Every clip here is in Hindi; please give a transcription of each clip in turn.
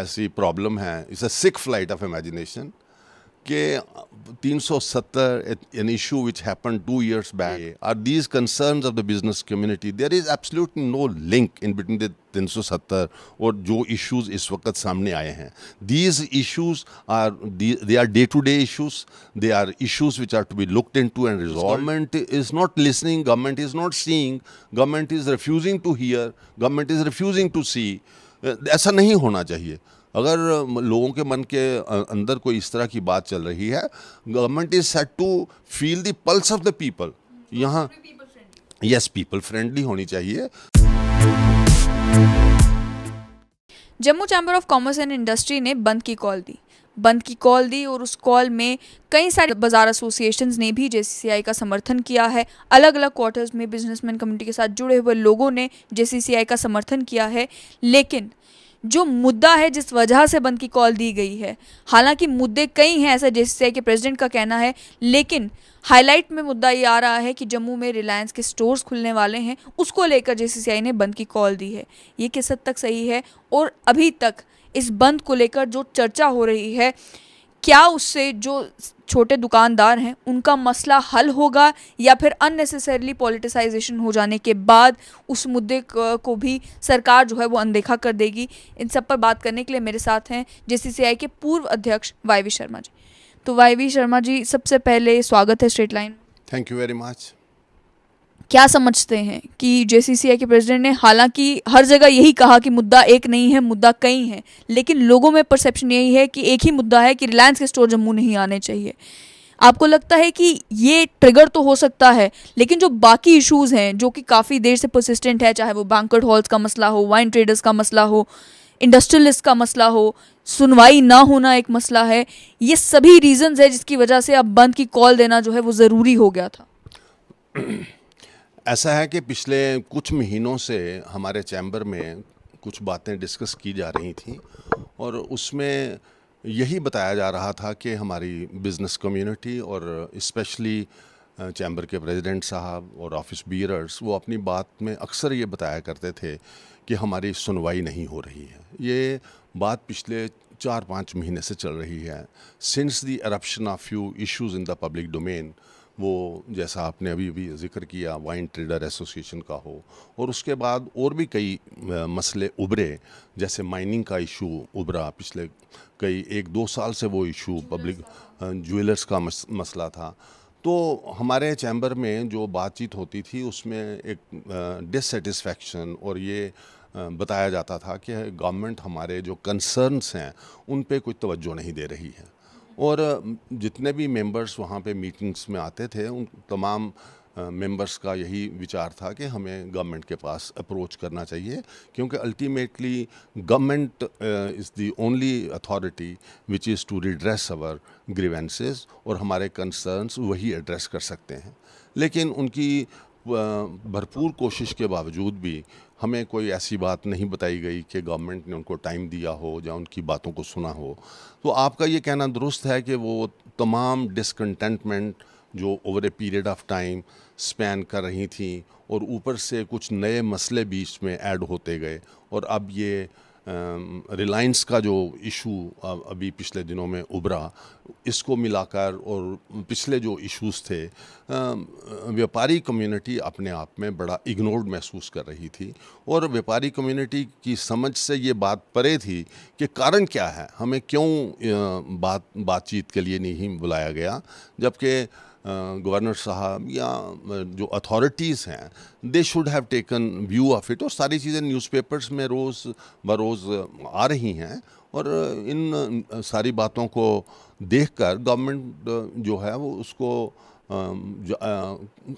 ऐसी प्रॉब्लम है it's a sick flight of imagination के 370 an issue which happened two years back are these concerns of the business community there is absolutely no link in between the 370 और जो issues इस वक्त सामने आए हैं these issues are day to day issues they are issues which are to be looked into and resolved government is not listening government is not seeing government is refusing to hear government is refusing to see ऐसा नहीं होना चाहिए अगर लोगों के मन के अंदर कोई इस तरह की बात चल रही है government is set to feel the pulse of the people यहाँ यस पीपल फ्रेंडली होनी चाहिए Jammu chamber of commerce and industry ने बंद की कॉल दी बंद की कॉल दी और उस कॉल में कई सारे बाजार एसोसिएशंस ने भी जेसीसीआई का समर्थन किया है अलग अलग क्वार्टर्स में बिजनेसमैन कम्युनिटी के साथ जुड़े हुए लोगों ने जेसीसीआई का समर्थन किया है लेकिन जो मुद्दा है जिस वजह से बंद की कॉल दी गई है हालांकि मुद्दे कई हैं ऐसा जैसे कि प्रेसिडेंट का कहना है लेकिन हाईलाइट में मुद्दा ये आ रहा है कि जम्मू में रिलायंस के स्टोर्स खुलने वाले हैं उसको लेकर जे ने बंद की कॉल दी है ये किस हद तक सही है और अभी तक इस बंद को लेकर जो चर्चा हो रही है क्या उससे जो छोटे दुकानदार हैं उनका मसला हल होगा या फिर अननेसेसरली पॉलिटिसाइजेशन हो जाने के बाद उस मुद्दे को भी सरकार जो है वो अनदेखा कर देगी इन सब पर बात करने के लिए मेरे साथ हैं जे के पूर्व अध्यक्ष वाई शर्मा जी तो वाई शर्मा जी सबसे पहले स्वागत है straight line thank you very much क्या समझते हैं कि जे के प्रेसिडेंट ने हालांकि हर जगह यही कहा कि मुद्दा एक नहीं है मुद्दा कई है लेकिन लोगों में परसेप्शन यही है कि एक ही मुद्दा है कि रिलायंस के स्टोर जम्मू नहीं आने चाहिए आपको लगता है कि ये ट्रिगर तो हो सकता है लेकिन जो बाकी इश्यूज़ हैं जो कि काफ़ी देर से परसिस्टेंट है चाहे वो बैंकट हॉल्स का मसला हो वाइन ट्रेडर्स का मसला हो इंडस्ट्रियलिस्ट का मसला हो सुनवाई ना होना एक मसला है ये सभी रीजंस है जिसकी वजह से अब बंद की कॉल देना जो है वो ज़रूरी हो गया था ऐसा है कि पिछले कुछ महीनों से हमारे चैम्बर में कुछ बातें डिस्कस की जा रही थी और उसमें यही बताया जा रहा था कि हमारी बिज़नेस कम्युनिटी और इस्पेशली चैम्बर के प्रेसिडेंट साहब और ऑफिस बीरर्स वो अपनी बात में अक्सर ये बताया करते थे कि हमारी सुनवाई नहीं हो रही है ये बात पिछले चार पाँच महीने से चल रही है since the eruption of few issues in the public domain वो जैसा आपने अभी भी जिक्र किया वाइन ट्रेडर एसोसिएशन का हो और उसके बाद और भी कई मसले उभरे जैसे माइनिंग का इशू उभरा पिछले कई एक दो साल से वो इशू पब्लिक ज्वेलर्स का मसला था तो हमारे चैम्बर में जो बातचीत होती थी उसमें एक डिससेटिस्फेक्शन और ये बताया जाता था कि गवर्नमेंट हमारे जो कंसर्न्स हैं उन पे कोई तवज्जो नहीं दे रही है और जितने भी मेंबर्स वहाँ पे मीटिंग्स में आते थे उन तमाम मेंबर्स का यही विचार था कि हमें गवर्नमेंट के पास अप्रोच करना चाहिए क्योंकि ultimately government is the only authority which is to redress our grievances और हमारे कंसर्न्स वही एड्रेस कर सकते हैं लेकिन उनकी भरपूर कोशिश के बावजूद भी हमें कोई ऐसी बात नहीं बताई गई कि गवर्नमेंट ने उनको टाइम दिया हो या उनकी बातों को सुना हो तो आपका ये कहना दुरुस्त है कि वो तमाम डिसकंटेंटमेंट जो over a period of time span कर रही थी और ऊपर से कुछ नए मसले बीच में ऐड होते गए और अब ये रिलायंस um, का जो इशू अभी पिछले दिनों में उभरा इसको मिलाकर और पिछले जो इश्यूज थे um, व्यापारी कम्युनिटी अपने आप में बड़ा इग्नोर्ड महसूस कर रही थी और व्यापारी कम्युनिटी की समझ से ये बात परे थी कि कारण क्या है हमें क्यों बात बातचीत के लिए नहीं बुलाया गया जबकि गवर्नर साहब या जो अथॉरिटीज़ हैं they should have taken view of it और सारी चीज़ें न्यूज़पेपर्स में रोज़ बरोज़ आ रही हैं और इन सारी बातों को देखकर गवर्नमेंट जो है वो उसको जो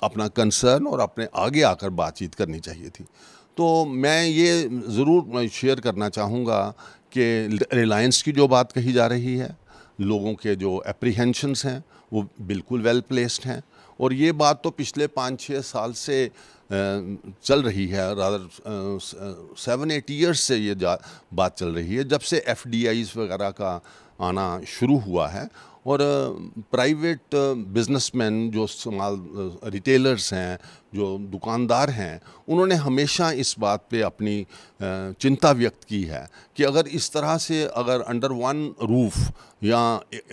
अपना कंसर्न और अपने आगे आकर बातचीत करनी चाहिए थी तो मैं ये ज़रूर शेयर करना चाहूँगा कि रिलायंस की जो बात कही जा रही है लोगों के जो अप्रीहेंशंस हैं वो बिल्कुल वेल प्लेस्ड हैं और ये बात तो पिछले पाँच छः साल से चल रही है रादर सेवन एट ईयर्स से ये बात चल रही है जब से एफ वगैरह का आना शुरू हुआ है और प्राइवेट बिजनेसमैन जो माल रिटेलर्स हैं जो दुकानदार हैं उन्होंने हमेशा इस बात पे अपनी चिंता व्यक्त की है कि अगर इस तरह से अगर अंडर वन रूफ या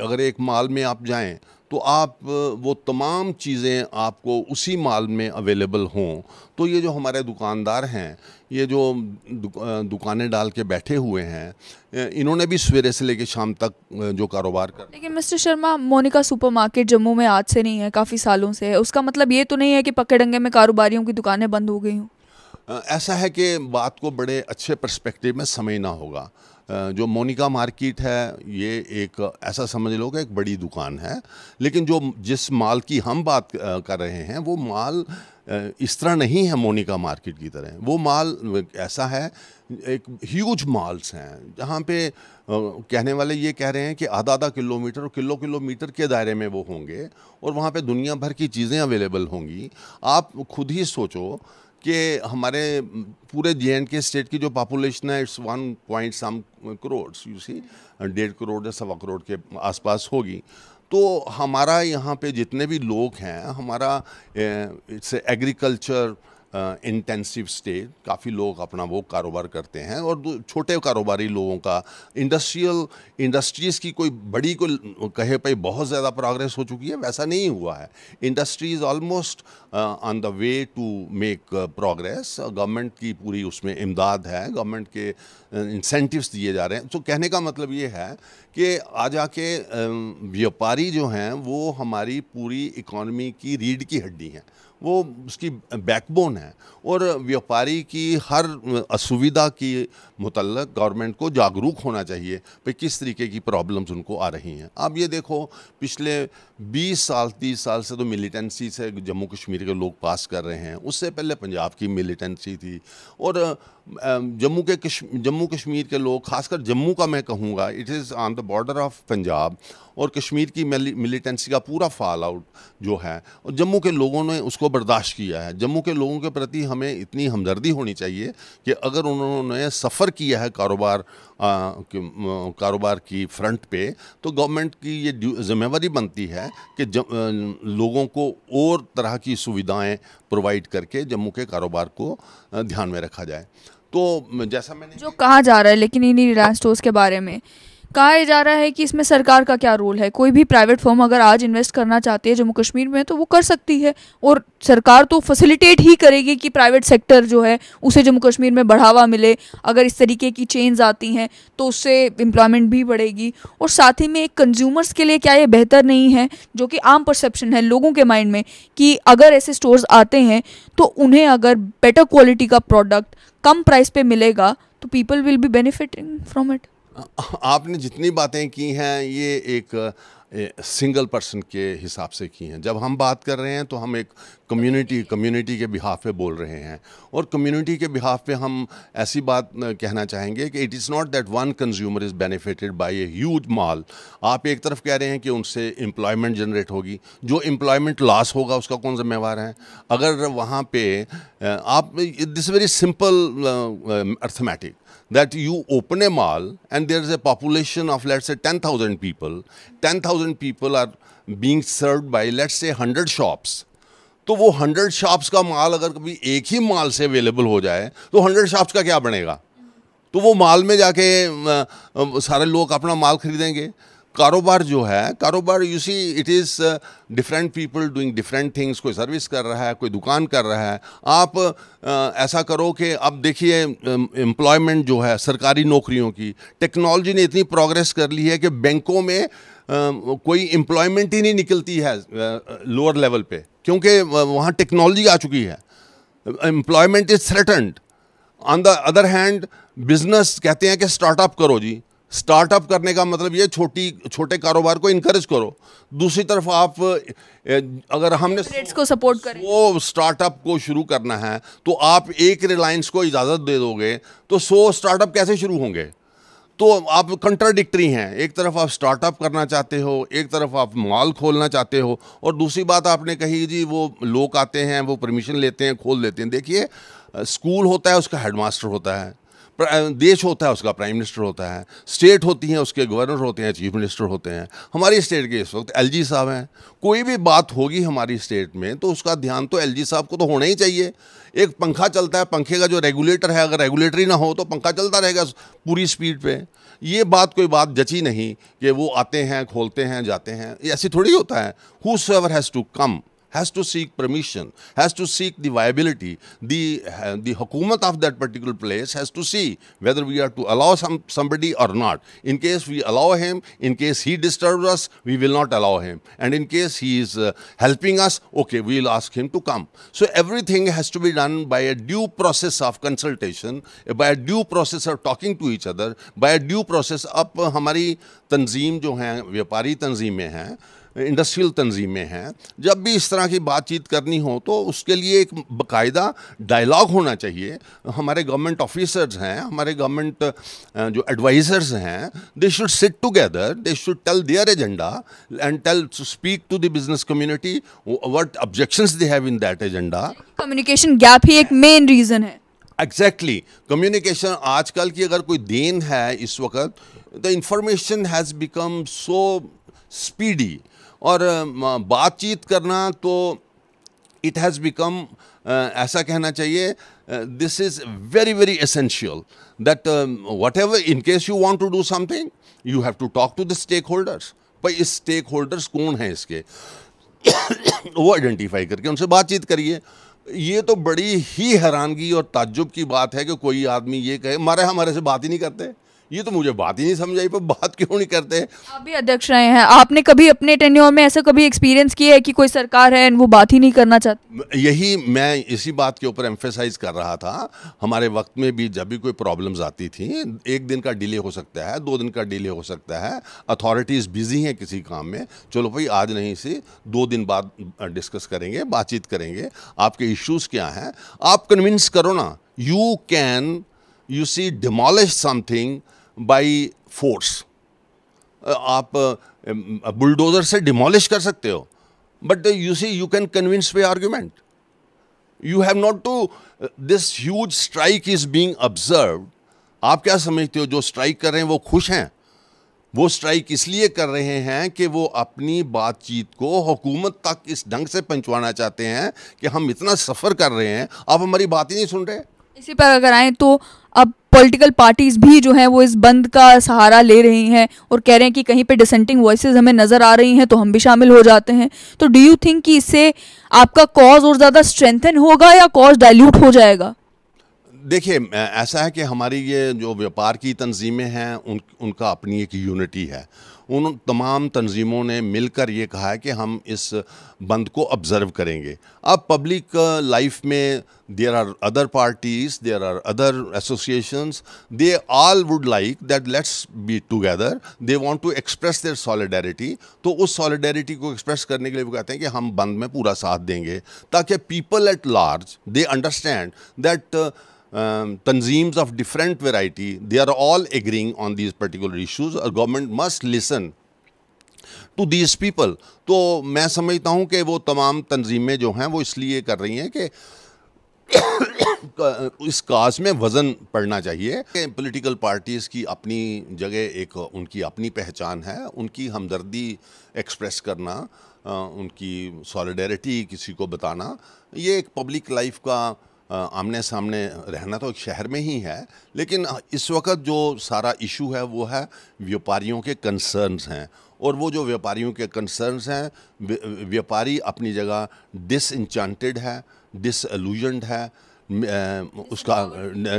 अगर एक माल में आप जाएं तो आप वो तमाम चीज़ें आपको उसी माल में अवेलेबल हों तो ये जो हमारे दुकानदार हैं ये जो दुकानें डाल के बैठे हुए हैं इन्होंने भी सवेरे से लेकर शाम तक जो कारोबार कर लेकिन मिस्टर शर्मा मोनिका सुपरमार्केट जम्मू में आज से नहीं है काफ़ी सालों से है उसका मतलब ये तो नहीं है कि पकड़ंगे में कारोबारियों की दुकानें बंद हो गई हूँ ऐसा है कि बात को बड़े अच्छे परस्पेक्टिव में समझना होगा जो मोनिका मार्केट है ये एक ऐसा समझ लो कि एक बड़ी दुकान है लेकिन जो जिस माल की हम बात कर रहे हैं वो माल इस तरह नहीं है मोनिका मार्केट की तरह वो माल ऐसा है एक ह्यूज मॉल्स हैं जहाँ पे कहने वाले ये कह रहे हैं कि आधा आधा किलोमीटर और किलो किलोमीटर के दायरे में वो होंगे और वहाँ पे दुनिया भर की चीज़ें अवेलेबल होंगी आप खुद ही सोचो कि हमारे पूरे जे एंड के स्टेट की जो पॉपुलेशन है it's one point some crore you see डेढ़ करोड़ या सवा करोड़ के आसपास होगी तो हमारा यहाँ पे जितने भी लोग हैं हमारा इट्स एग्रीकल्चर इंटेंसिव स्टेज काफ़ी लोग अपना वो कारोबार करते हैं और छोटे कारोबारी लोगों का इंडस्ट्रियल इंडस्ट्रीज़ की कोई बड़ी को कहे पे बहुत ज़्यादा प्रोग्रेस हो चुकी है वैसा नहीं हुआ है industry is almost on the way to make progress government की पूरी उसमें इमदाद है गवर्नमेंट के इंसेंटिवस दिए जा रहे हैं तो कहने का मतलब ये है कि आ जाके व्यापारी जो हैं वो हमारी पूरी इकॉनमी की रीढ़ की हड्डी हैं वो उसकी बैकबोन है और व्यापारी की हर असुविधा की मुतल गवर्नमेंट को जागरूक होना चाहिए भाई किस तरीके की प्रॉब्लम्स उनको आ रही हैं आप ये देखो पिछले 20 साल 30 साल से तो मिलिटेंसी से जम्मू कश्मीर के लोग पास कर रहे हैं उससे पहले पंजाब की मिलिटेंसी थी और जम्मू के जम्मू कश्मीर के लोग खासकर जम्मू का मैं कहूँगा it is on the border of Punjab और कश्मीर की मिलिटेंसी का पूरा फॉल आउट जो है और जम्मू के लोगों ने उसको बर्दाश्त किया है जम्मू के लोगों के प्रति हम हमें इतनी हमदर्दी होनी चाहिए कि अगर उन्होंने सफ़र किया है कारोबार कारोबार की फ्रंट पे तो गवर्नमेंट की ये जिम्मेवारी बनती है कि ज, लोगों को और तरह की सुविधाएं प्रोवाइड करके जम्मू के कारोबार को ध्यान में रखा जाए तो जैसा मैंने जो कहा जा रहा है लेकिन इन्हीं रिलायंस स्टोर्स के बारे में कहा जा रहा है कि इसमें सरकार का क्या रोल है कोई भी प्राइवेट फर्म अगर आज इन्वेस्ट करना चाहती है जम्मू कश्मीर में तो वो कर सकती है और सरकार तो फैसिलिटेट ही करेगी कि प्राइवेट सेक्टर जो है उसे जम्मू कश्मीर में बढ़ावा मिले अगर इस तरीके की चेंज आती हैं तो उससे एम्प्लॉयमेंट भी बढ़ेगी और साथ ही में एक कंज्यूमर्स के लिए क्या ये बेहतर नहीं है जो कि आम परसेप्शन है लोगों के माइंड में कि अगर ऐसे स्टोर्स आते हैं तो उन्हें अगर बेटर क्वालिटी का प्रोडक्ट कम प्राइस पर मिलेगा तो people will be benefiting from it आपने जितनी बातें की हैं ये एक सिंगल पर्सन के हिसाब से की हैं जब हम बात कर रहे हैं तो हम एक कम्युनिटी कम्युनिटी के बिहाफ पे बोल रहे हैं और कम्युनिटी के बिहाफ पे हम ऐसी बात कहना चाहेंगे कि it is not that one consumer is benefited by a huge mall आप एक तरफ कह रहे हैं कि उनसे एम्प्लॉयमेंट जनरेट होगी जो एम्प्लॉयमेंट लॉस होगा उसका कौन ज़िम्मेवार है अगर वहाँ पे आप this very simple arithmetic that you open a mall and there is a population of let's say people ten thousand people are being served by let's say 100 shops. तो वो हंड्रेड शॉप्स का माल अगर कभी एक ही माल से अवेलेबल हो जाए तो हंड्रेड शॉप्स का क्या बनेगा तो वो माल में जाके सारे लोग अपना माल खरीदेंगे कारोबार जो है कारोबार you see it is different people doing different things कोई सर्विस कर रहा है कोई दुकान कर रहा है आप uh, ऐसा करो कि अब देखिए एम्प्लॉयमेंट जो है सरकारी नौकरियों की टेक्नोलॉजी ने इतनी प्रोग्रेस कर ली है कि बैंकों में कोई एम्प्लॉयमेंट ही नहीं निकलती है लोअर लेवल पे क्योंकि वहाँ टेक्नोलॉजी आ चुकी है employment is threatened on the other hand business कहते हैं कि स्टार्टअप करो जी स्टार्टअप करने का मतलब ये छोटी छोटे कारोबार को इनक्रेज करो दूसरी तरफ आप अगर हमने को सपोर्ट करें वो स्टार्टअप को शुरू करना है तो आप एक रिलायंस को इजाज़त दे दोगे तो सो स्टार्टअप कैसे शुरू होंगे तो आप कंट्राडिक्ट्री हैं एक तरफ आप स्टार्टअप करना चाहते हो एक तरफ आप मॉल खोलना चाहते हो और दूसरी बात आपने कही जी वो लोग आते हैं वो परमिशन लेते हैं खोल देते हैं देखिए स्कूल होता है उसका हेडमास्टर होता है देश होता है उसका प्राइम मिनिस्टर होता है स्टेट होती हैं उसके गवर्नर होते हैं चीफ मिनिस्टर होते हैं हमारी स्टेट के इस वक्त एलजी साहब हैं कोई भी बात होगी हमारी स्टेट में तो उसका ध्यान तो एलजी साहब को तो होना ही चाहिए एक पंखा चलता है पंखे का जो रेगुलेटर है अगर रेगुलेटरी ना हो तो पंखा चलता रहेगा पूरी स्पीड पर ये बात कोई बात जची नहीं कि वो आते हैं खोलते हैं जाते हैं ऐसी थोड़ी होता है whoever has to come has to seek permission, has to seek the viability. The, uh, the hakumat of that particular place has to see whether we are to allow some, somebody or not. In case we allow him, in case he disturbs us, we will not allow him. And in case he is uh, helping us, okay, we will ask him to come. So everything has to be done by a due process of consultation, by a due process of talking to each other, by a due process. अब हमारी तंजीम जो हैं व्यापारी तंजीमें हैं इंडस्ट्रियल तंजीमें हैं जब भी इस तरह की बातचीत करनी हो तो उसके लिए एक बाकायदा डायलॉग होना चाहिए हमारे गवर्नमेंट ऑफिसर्स हैं हमारे गवर्नमेंट जो एडवाइज़र्स हैं they should sit together they should tell their agenda and tell speak to the business community what objections they have in that agenda communication gap ही एक मेन रीज़न है एग्जैक्टली exactly. कम्युनिकेशन आजकल की अगर कोई देन है इस वक्त the information has become so speedy और बातचीत करना तो इट हैज़ बिकम ऐसा कहना चाहिए this is very very essential that whatever in case you want to do something you have to talk to the stakeholders भाई इस स्टेक होल्डर्स कौन हैं इसके वो आइडेंटिफाई करके उनसे बातचीत करिए ये तो बड़ी ही हैरानगी और ताज्जुब की बात है कि कोई आदमी ये कहे मारे हमारे से बात ही नहीं करते ये तो मुझे बात ही नहीं समझ आई पर बात क्यों नहीं करते हैं आप भी अध्यक्ष रहे हैं आपने कभी अपने टेन्योर में ऐसा कभी एक्सपीरियंस किया है कि कोई सरकार है वो बात ही नहीं करना चाहती यही मैं इसी बात के ऊपर एम्फेसाइज कर रहा था हमारे वक्त में भी जब भी कोई प्रॉब्लम्स आती थी एक दिन का डिले हो सकता है दो दिन का डिले हो सकता है अथॉरिटीज़ बिजी हैं किसी काम में चलो भाई आज नहीं से दो दिन बाद डिस्कस करेंगे बातचीत करेंगे आपके इश्यूज़ क्या हैं आप कन्विंस करो ना you can you see demolish something by force आप बुलडोज़र से डिमोलिश कर सकते हो but you see you can convince way argument you have not to this huge strike is being observe आप क्या समझते हो जो स्ट्राइक कर रहे हैं वो खुश हैं वो स्ट्राइक इसलिए कर रहे हैं कि वो अपनी बातचीत को हुकूमत तक इस ढंग से पहुंचवाना चाहते हैं कि हम इतना सफ़र कर रहे हैं आप हमारी बात ही नहीं सुन रहे इसी पर अगर आए तो अब पॉलिटिकल पार्टीज भी जो हैं वो इस बंद का सहारा ले रही हैं और कह रहे हैं कि कहीं पे डिसेंटिंग वॉइसेस हमें नज़र आ रही हैं तो हम भी शामिल हो जाते हैं तो डू यू थिंक कि इससे आपका कॉज और ज़्यादा स्ट्रेंथन होगा या कॉज डाइल्यूट हो जाएगा देखिए ऐसा है कि हमारी ये जो व्यापार की तंजीमें हैं उन उनका अपनी एक यूनिटी है उन तमाम तंजीमों ने मिलकर ये कहा है कि हम इस बंद को ऑब्ज़र्व करेंगे अब पब्लिक लाइफ uh, में there are other parties there are other associations they all would like that let's be together they want to express their solidarity तो उस सॉलिडेरिटी को एक्सप्रेस करने के लिए वो कहते हैं कि हम बंद में पूरा साथ देंगे ताकि people at large they understand that um, tanzeems of different variety, they are all agreeing on these particular issues. A government must listen to these people तो मैं समझता हूँ कि वो तमाम तंजीमें जो हैं वो इसलिए कर रही हैं कि इस काज में वज़न पड़ना चाहिए पोलिटिकल पार्टीज़ की अपनी जगह एक उनकी अपनी पहचान है उनकी हमदर्दी एक्सप्रेस करना उनकी सॉलिडेरिटी किसी को बताना ये एक पब्लिक लाइफ का आमने सामने रहना तो एक शहर में ही है लेकिन इस वक्त जो सारा इशू है वो है व्यापारियों के कंसर्न्स हैं और वो जो व्यापारियों के कंसर्न्स हैं व्यापारी अपनी जगह डिस है डिस है उसका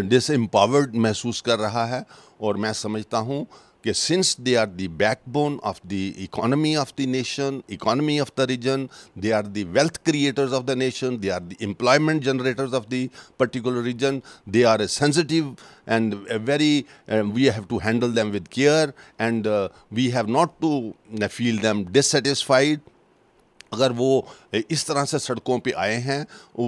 डिसम्पावर्ड महसूस कर रहा है और मैं समझता हूँ Okay, since they are the backbone of the economy of the nation, economy of the region, they are the wealth creators of the nation, they are the employment generators of the particular region, they are a sensitive and a very, uh, we have to handle them with care and uh, we have not to uh, feel them dissatisfied अगर वो इस तरह से सड़कों पे आए हैं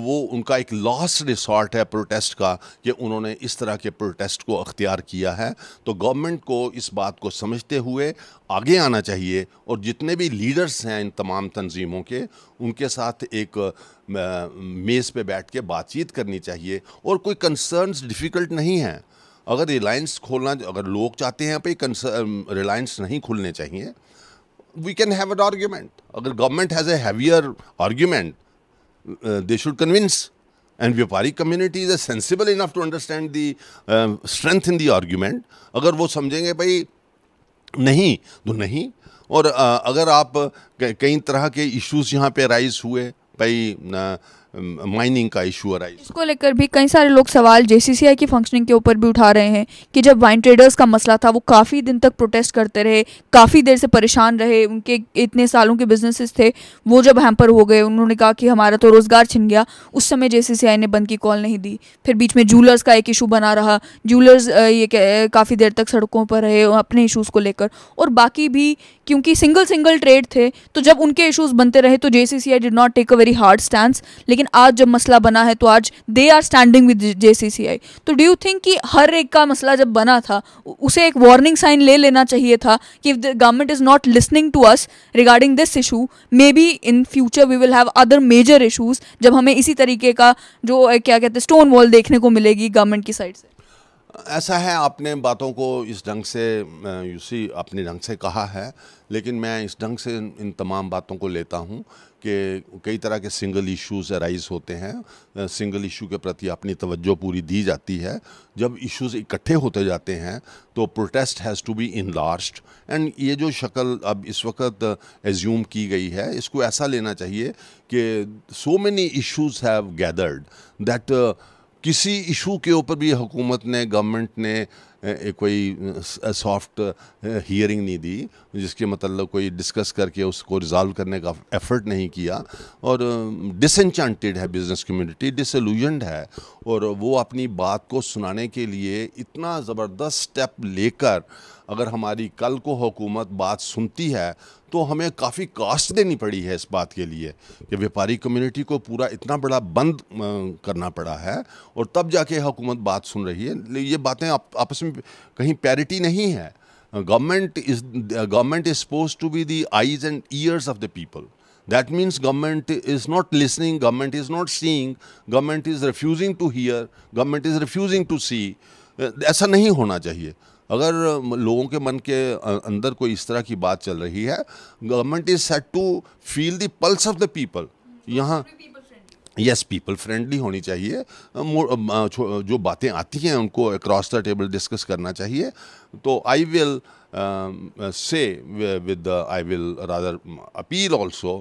वो उनका एक लास्ट रिसॉर्ट है प्रोटेस्ट का कि उन्होंने इस तरह के प्रोटेस्ट को अख्तियार किया है तो गवर्नमेंट को इस बात को समझते हुए आगे आना चाहिए और जितने भी लीडर्स हैं इन तमाम तंजीमों के उनके साथ एक मेज़ पे बैठ के बातचीत करनी चाहिए और कोई कंसर्न्स डिफ़िकल्ट नहीं हैं अगर रिलायंस खोलना अगर लोग चाहते हैं भाई रिलायंस नहीं खुलने चाहिए we can have an argument अगर government has a heavier argument they should convince and व्यापारी community is a sensible enough to understand the strength in the argument अगर वो समझेंगे भाई नहीं तो नहीं और अगर आप कई तरह के इश्यूज यहाँ पे राइज हुए भाई माइनिंग का इशू आ रहा है इसको लेकर भी कई सारे लोग सवाल जेसीसीआई की फंक्शनिंग के ऊपर भी उठा रहे हैं कि जब वाइन ट्रेडर्स का मसला था वो काफ़ी दिन तक प्रोटेस्ट करते रहे काफ़ी देर से परेशान रहे उनके इतने सालों के बिजनेसेस थे वो जब हैम्पर हो गए उन्होंने कहा कि हमारा तो रोज़गार छिन गया उस समय जे ने बंद की कॉल नहीं दी फिर बीच में जूलर्स का एक इशू बना रहा जूलर्स ये काफ़ी देर तक सड़कों पर रहे अपने इशूज़ को लेकर और बाकी भी क्योंकि सिंगल सिंगल ट्रेड थे तो जब उनके इशूज़ बनते रहे तो J C did not take a very hard stand लेकिन लेकिन आज जब मसला बना है तो आज they are standing with J तो डू यू थिंक कि हर एक का मसला जब बना था उसे एक वार्निंग साइन ले लेना चाहिए था कि if the government is not listening to us regarding this issue maybe in future we will have other major issues जब हमें इसी तरीके का जो क्या कहते हैं स्टोन वॉल देखने को मिलेगी गवर्नमेंट की साइड से ऐसा है आपने बातों को इस ढंग से यूसी अपने ढंग से कहा है लेकिन मैं इस ढंग से इन तमाम बातों को लेता हूँ कि कई तरह के सिंगल इश्यूज अराइज होते हैं सिंगल इशू के प्रति अपनी तवज्जो पूरी दी जाती है जब इश्यूज इकट्ठे होते जाते हैं तो protest has to be in end ये जो शक्ल अब इस वक्त एज्यूम की गई है इसको ऐसा लेना चाहिए कि so many issues have gathered that किसी इशू के ऊपर भी हुकूमत ने गवर्नमेंट ने कोई सॉफ्ट हियरिंग नहीं दी जिसके मतलब कोई डिस्कस करके उसको रिजॉल्व करने का एफर्ट नहीं किया और डिसनचांटेड है बिज़नेस कम्युनिटी डिसल्यूजनड है और वो अपनी बात को सुनाने के लिए इतना ज़बरदस्त स्टेप लेकर अगर हमारी कल को हुकूमत बात सुनती है तो हमें काफ़ी कास्ट देनी पड़ी है इस बात के लिए कि व्यापारी कम्युनिटी को पूरा इतना बड़ा बंद करना पड़ा है और तब जाके हुकूमत बात सुन रही है ये बातें आप, आपस में कहीं पैरिटी नहीं है government is government is suppose to be the eyes and ears of the people that means government is not listening government is not seeing government is refusing to hear government is refusing to see ऐसा नहीं होना चाहिए अगर लोगों के मन के अंदर कोई इस तरह की बात चल रही है government is set to feel the pulse of the people यहाँ यस पीपल फ्रेंडली होनी चाहिए जो बातें आती हैं उनको अक्रॉस द टेबल डिस्कस करना चाहिए तो I will say with I will rather appeal also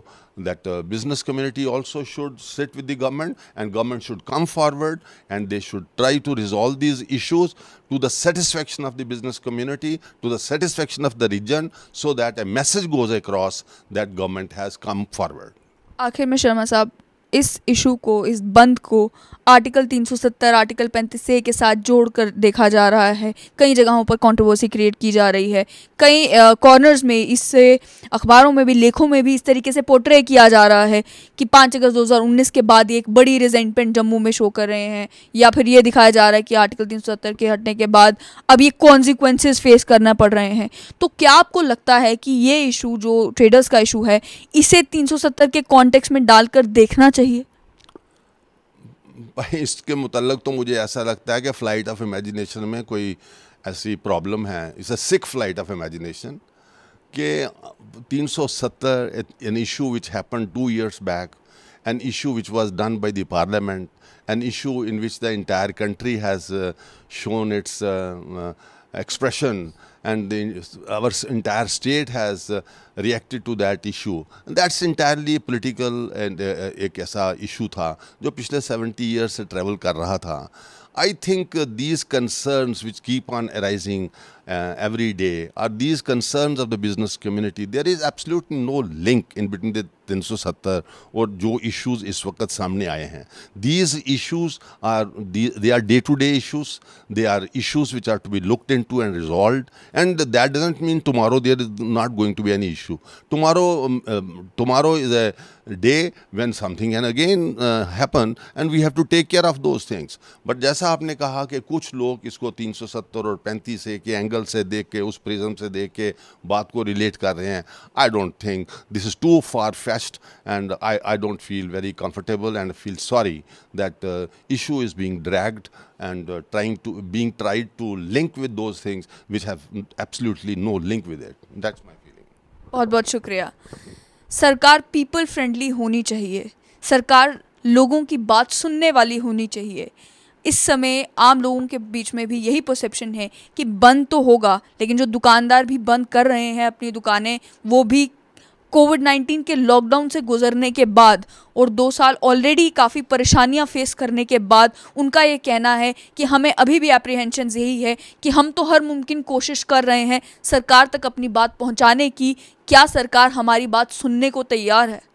that business community also should set with the government and government should come forward and they should try to resolve these issues to the satisfaction of the business community to the satisfaction of the region so that a message goes across that government has come forward आखिर में शर्मा साहब इस इशू को इस बंद को आर्टिकल 370 आर्टिकल 35 ए के साथ जोड़ कर देखा जा रहा है कई जगहों पर कंट्रोवर्सी क्रिएट की जा रही है कई कॉर्नर्स में इससे अखबारों में भी लेखों में भी इस तरीके से पोर्ट्रे किया जा रहा है कि पाँच अगस्त 2019 के बाद एक बड़ी रिजेंटमेंट जम्मू में शो कर रहे हैं या फिर ये दिखाया जा रहा है कि आर्टिकल तीन के हटने के बाद अब ये कॉन्सिक्वेंसेज फेस करना पड़ रहे हैं तो क्या आपको लगता है कि ये इशू जो ट्रेडर्स का इशू है इसे तीन के कॉन्टेक्स में डालकर देखना चाहिए चाहिए भाई इसके मतलब तो मुझे ऐसा लगता है कि फ़्लाइट ऑफ इमेजिनेशन में कोई ऐसी प्रॉब्लम है इस सिक फ्लाइट ऑफ इमेजिनेशन के 370 an issue which happen two years back an issue which was done by the parliament an issue in which the entire country has shown its expression and the, our entire state has uh, reacted to that issue. And that's entirely political and uh, uh एक issue था 70 years travel कर I think uh, these concerns which keep on arising uh, every day are these concerns of the business community. There is absolutely no link in between the 370 or जो issues इस वक्त सामने आए These issues are they are day-to-day issues. They are issues which are to be looked into and resolved. And that doesn't mean tomorrow there is not going to be any issue. Tomorrow, um, um tomorrow is a day when something can again uh, happen and we have to take care of those things. But जैसा आपने कहा कि कुछ लोग इसको 370 और 35 ए angle. एंगल से देख के उस प्रिज्म से देख के बात को रिलेट कर रहे हैं I don't think this is too far fetched and I I don't feel very comfortable and feel sorry that issue is being dragged and trying to to tried to link with those things which have have no link with it it my feeling बहुत बहुत शुक्रिया सरकार पीपल फ्रेंडली होनी चाहिए सरकार लोगों की बात सुनने वाली होनी चाहिए इस समय आम लोगों के बीच में भी यही परसेप्शन है कि बंद तो होगा लेकिन जो दुकानदार भी बंद कर रहे हैं अपनी दुकानें वो भी कोविड नाइन्टीन के लॉकडाउन से गुजरने के बाद और दो साल ऑलरेडी काफ़ी परेशानियां फेस करने के बाद उनका ये कहना है कि हमें अभी भी अप्रीहेंशन यही है कि हम तो हर मुमकिन कोशिश कर रहे हैं सरकार तक अपनी बात पहुंचाने की क्या सरकार हमारी बात सुनने को तैयार है